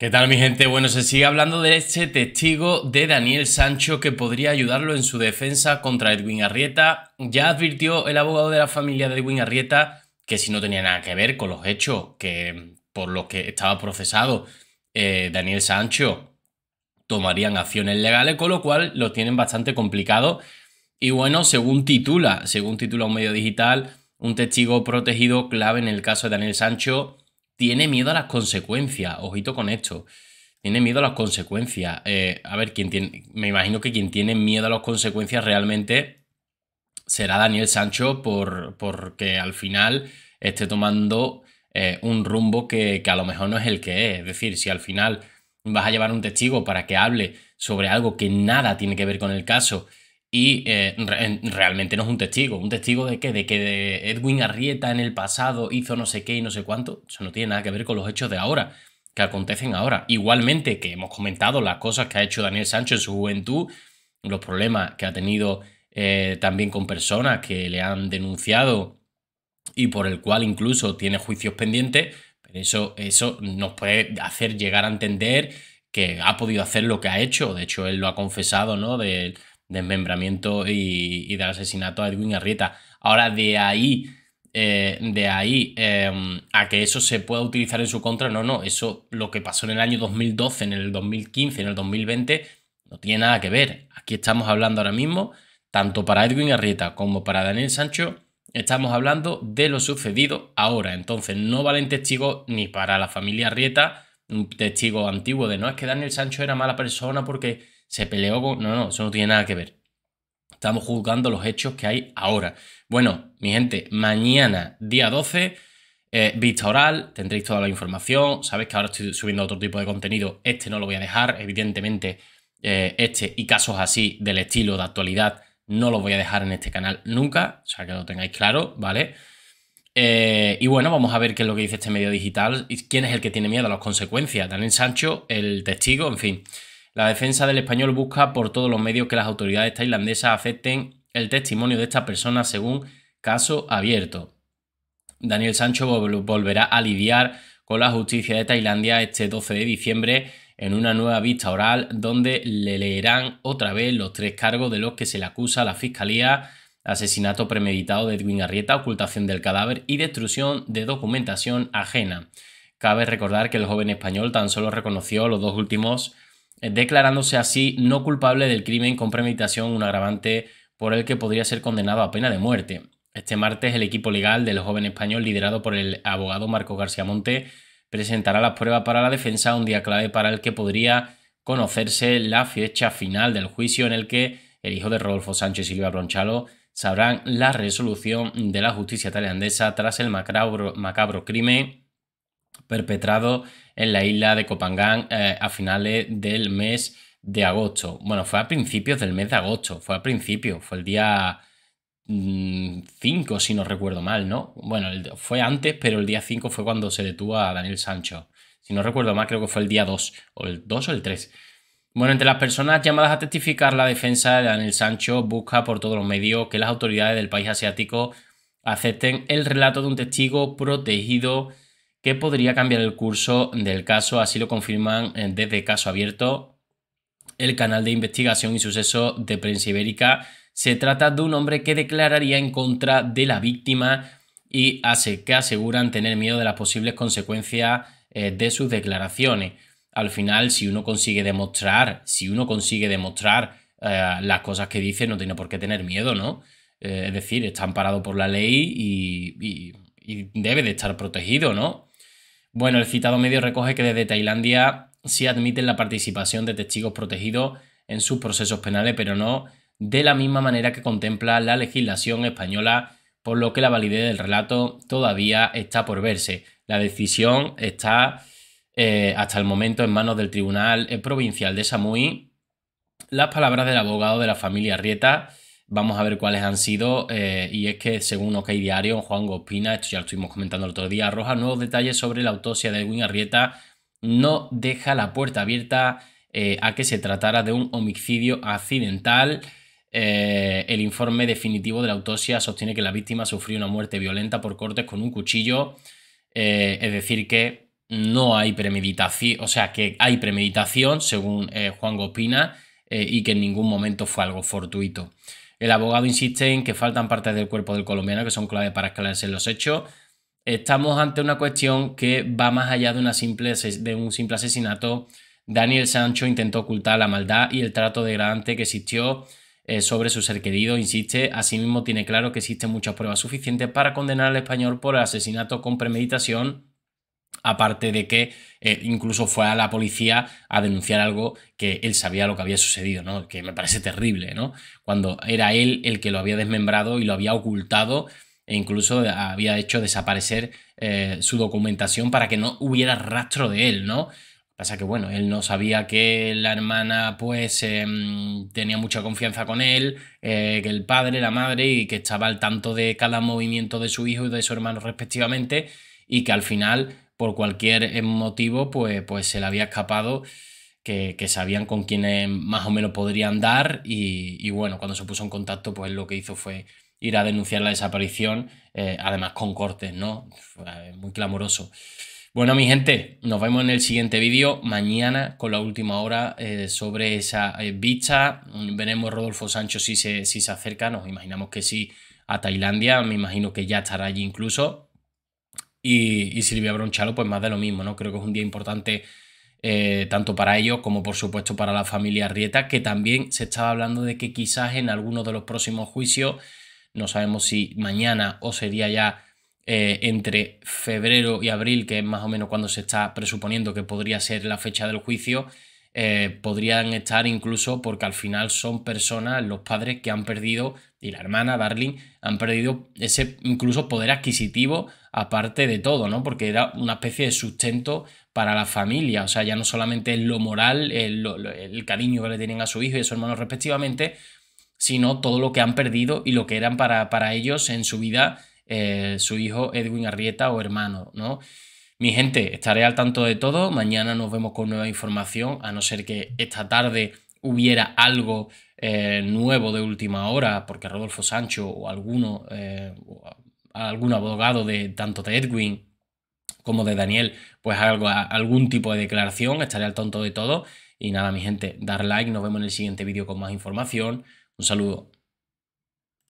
¿Qué tal mi gente? Bueno, se sigue hablando de este testigo de Daniel Sancho que podría ayudarlo en su defensa contra Edwin Arrieta. Ya advirtió el abogado de la familia de Edwin Arrieta que si no tenía nada que ver con los hechos que por los que estaba procesado eh, Daniel Sancho tomarían acciones legales, con lo cual lo tienen bastante complicado. Y bueno, según titula, según titula un medio digital, un testigo protegido clave en el caso de Daniel Sancho tiene miedo a las consecuencias. Ojito con esto. Tiene miedo a las consecuencias. Eh, a ver, quién tiene, me imagino que quien tiene miedo a las consecuencias realmente será Daniel Sancho por, porque al final esté tomando eh, un rumbo que, que a lo mejor no es el que es. Es decir, si al final vas a llevar un testigo para que hable sobre algo que nada tiene que ver con el caso y eh, realmente no es un testigo. ¿Un testigo de qué? De que Edwin Arrieta en el pasado hizo no sé qué y no sé cuánto. Eso no tiene nada que ver con los hechos de ahora, que acontecen ahora. Igualmente que hemos comentado las cosas que ha hecho Daniel Sancho en su juventud, los problemas que ha tenido eh, también con personas que le han denunciado y por el cual incluso tiene juicios pendientes. Pero eso, eso nos puede hacer llegar a entender que ha podido hacer lo que ha hecho. De hecho, él lo ha confesado, ¿no? De, desmembramiento y, del asesinato a Edwin Arrieta. Ahora, de ahí, eh, de ahí em, a que eso se pueda utilizar en su contra, no, no, eso lo que pasó en el año 2012, en el 2015, en el 2020, no tiene nada que ver. Aquí estamos hablando ahora mismo, tanto para Edwin Arrieta como para Daniel Sancho, estamos hablando de lo sucedido ahora. Entonces, no valen testigos ni para la familia Arrieta, un testigo antiguo de no es que Daniel Sancho era mala persona porque se peleó No, no, eso no tiene nada que ver. Estamos juzgando los hechos que hay ahora. Bueno, mi gente, mañana, día 12, eh, vista oral, tendréis toda la información. Sabéis que ahora estoy subiendo otro tipo de contenido. Este no lo voy a dejar, evidentemente. Eh, este y casos así del estilo de actualidad no los voy a dejar en este canal nunca. O sea, que lo tengáis claro, ¿vale? Eh, y bueno, vamos a ver qué es lo que dice este medio digital y quién es el que tiene miedo a las consecuencias. Daniel Sancho, el testigo, en fin. La defensa del español busca por todos los medios que las autoridades tailandesas acepten el testimonio de esta persona según caso abierto. Daniel Sancho volverá a lidiar con la justicia de Tailandia este 12 de diciembre en una nueva vista oral donde le leerán otra vez los tres cargos de los que se le acusa a la Fiscalía, asesinato premeditado de Edwin Arrieta, ocultación del cadáver y destrucción de documentación ajena. Cabe recordar que el joven español tan solo reconoció los dos últimos eh, declarándose así no culpable del crimen con premeditación, un agravante por el que podría ser condenado a pena de muerte. Este martes el equipo legal del joven español liderado por el abogado Marco García Monte presentará las pruebas para la defensa, un día clave para el que podría conocerse la fecha final del juicio en el que el hijo de Rodolfo Sánchez y Silvia Bronchalo sabrán la resolución de la justicia tailandesa tras el macabro, macabro crimen perpetrado en la isla de Copangán eh, a finales del mes de agosto. Bueno, fue a principios del mes de agosto, fue a principios, fue el día 5, mm, si no recuerdo mal, ¿no? Bueno, fue antes, pero el día 5 fue cuando se detuvo a Daniel Sancho. Si no recuerdo mal, creo que fue el día 2, o el 2 o el 3. Bueno, entre las personas llamadas a testificar, la defensa de Daniel Sancho busca por todos los medios que las autoridades del país asiático acepten el relato de un testigo protegido ¿Qué podría cambiar el curso del caso, así lo confirman eh, desde Caso Abierto, el canal de investigación y suceso de Prensa Ibérica. Se trata de un hombre que declararía en contra de la víctima y hace que aseguran tener miedo de las posibles consecuencias eh, de sus declaraciones. Al final, si uno consigue demostrar, si uno consigue demostrar eh, las cosas que dice, no tiene por qué tener miedo, ¿no? es decir, está amparado por la ley y, y debe de estar protegido, ¿no? Bueno, el citado medio recoge que desde Tailandia sí admiten la participación de testigos protegidos en sus procesos penales, pero no de la misma manera que contempla la legislación española, por lo que la validez del relato todavía está por verse. La decisión está eh, hasta el momento en manos del Tribunal Provincial de Samui. Las palabras del abogado de la familia Rieta Vamos a ver cuáles han sido. Eh, y es que, según OK Diario, Juan Gospina, esto ya lo estuvimos comentando el otro día, arroja nuevos detalles sobre la autopsia de Edwin Arrieta. No deja la puerta abierta eh, a que se tratara de un homicidio accidental. Eh, el informe definitivo de la autopsia sostiene que la víctima sufrió una muerte violenta por cortes con un cuchillo. es decir, que no hay premeditación, o sea, que hay premeditación, según Juan Gospina, y que en ningún momento fue algo fortuito. El abogado insiste en que faltan partes del cuerpo del colombiano que son clave para escalarse los hechos. Estamos ante una cuestión que va más allá de, una simple, de un simple asesinato. Daniel Sancho intentó ocultar la maldad y el trato degradante que existió eh, sobre su ser querido, insiste, asimismo tiene claro que existen muchas pruebas suficientes para condenar al español por asesinato con premeditación Aparte de que eh, incluso fue a la policía a denunciar algo que él sabía lo que había sucedido, ¿no? Que me parece terrible, ¿no? Cuando era él el que lo había desmembrado y lo había ocultado e incluso había hecho desaparecer eh, su documentación para que no hubiera rastro de él, ¿no? Pasa que, bueno, él no sabía que la hermana, pues, em, tenía mucha confianza con él, eh, que el padre, la madre, y que estaba al tanto de cada movimiento de su hijo y de su hermano respectivamente, y que al final, por cualquier eh, motivo, pues, pues se le había escapado que, sabían con quiénes más o menos podrían dar y, bueno, cuando se puso en contacto, pues lo que hizo fue ir a denunciar la desaparición, eh, además con cortes, ¿no? Eh, muy clamoroso. Bueno, mi gente, nos vemos en el siguiente vídeo mañana con la última hora sobre esa vista. Mm, veremos Rodolfo Sancho si se, si se acerca, nos imaginamos que sí, a Tailandia, me imagino que ya estará allí incluso y, Silvia Bronchalo, pues más de lo mismo, ¿no? Creo que es un día importante eh, tanto para ellos como por supuesto para la familia Rieta, que también se estaba hablando de que quizás en alguno de los próximos juicios, no sabemos si mañana o sería ya eh, entre febrero y abril, que es más o menos cuando se está presuponiendo que podría ser la fecha del juicio, eh, podrían estar incluso porque al final son personas, los padres, que han perdido y la hermana Darling han perdido ese incluso poder adquisitivo aparte de todo, ¿no? Porque era una especie de sustento para la familia, o sea, ya no solamente lo moral, el, cariño que le tienen a su hijo y a su hermano respectivamente, sino todo lo que han perdido y lo que eran para, para ellos en su vida eh, su hijo Edwin Arrieta o hermano, ¿no? Mi gente, estaré al tanto de todo, mañana nos vemos con nueva información, a no ser que esta tarde hubiera algo eh, nuevo de última hora, porque Rodolfo Sancho o alguno, eh, algún abogado de tanto de Edwin como de Daniel, pues algo, algún tipo de declaración, estaré al tonto de todo. Y nada, mi gente, dar like, nos vemos en el siguiente vídeo con más información. Un saludo.